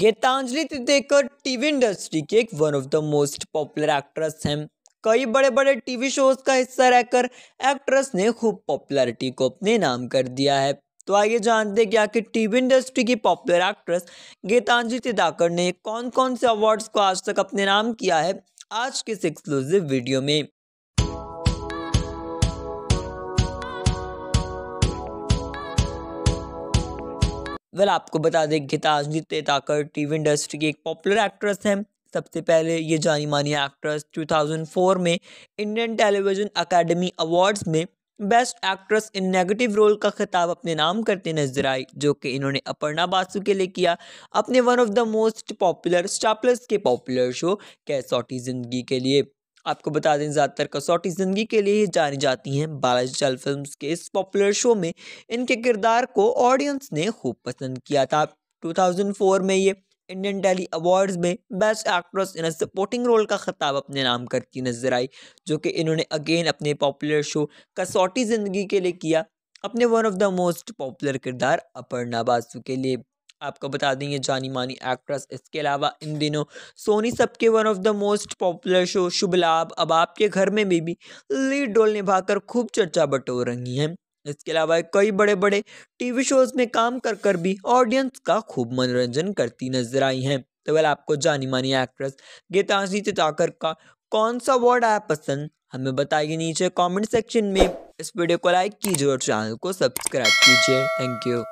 Geetanjali तिदेकर TV industry के एक one of the most popular actress हैं कई बड़े बड़े टीवी शोज का हिस्सा रहकर एक्ट्रेस ने खूब पॉपुलैरिटी को अपने नाम कर दिया है तो आइए जानते हैं कि आखिर टीवी इंडस्ट्री की पॉपुलर एक्ट्रेस गीतांजलि तिदाकर ने कौन कौन से अवार्ड्स को आज तक अपने नाम किया है आज के इस एक्सक्लूसिव वीडियो में वेल आपको बता दें कि ताजनी तेताकर टीवी इंडस्ट्री की एक पॉपुलर एक्ट्रेस हैं सबसे पहले ये जानी मानी एक्ट्रेस 2004 में इंडियन टेलीविज़न अकेडमी अवार्ड्स में best actress in negative role का खिताब अपने नाम करते नजर आई जो कि इन्होंने अपर्णा बासु के लिए किया अपने one of the most popular स्टापलर्स के पॉपुलर शो कैसौटी ज़िंदगी के लिए आपको बता दें ज़्यादातर कसौटी ज़िंदगी के लिए ही जानी जाती हैं बालाजी चाल फिल्म के इस पॉपुलर शो में इनके किरदार को ऑडियंस ने खूब पसंद किया था 2004 में ये इंडियन टेली अवार्ड्स में best actress in supporting role का खिताब अपने नाम करती नजर आई जो कि इन्होंने अगेन अपने पॉपुलर शो कसौटी ज़िंदगी के लिए किया अपने one of the most popular किरदार अपर्णा बासु के लिए आपको बता दें ये जानी मानी एक्ट्रेस इसके अलावा इन दिनों सोनी सबके one of the most popular show Shubh Labh अब आपके घर में भी, भी लीड रोल निभाकर खूब चर्चा बटोर रही हैं इसके अलावा कई बड़े बड़े टीवी शोज में काम कर कर भी ऑडियंस का खूब मनोरंजन करती नजर आई हैं तो वेल आपको जानी मानी एक्ट्रेस गीतांजलि तिताकर का कौन सा वर्ड आया पसंद हमें बताइए नीचे कमेंट सेक्शन में इस वीडियो को लाइक कीजिए और चैनल को सब्सक्राइब कीजिए थैंक यू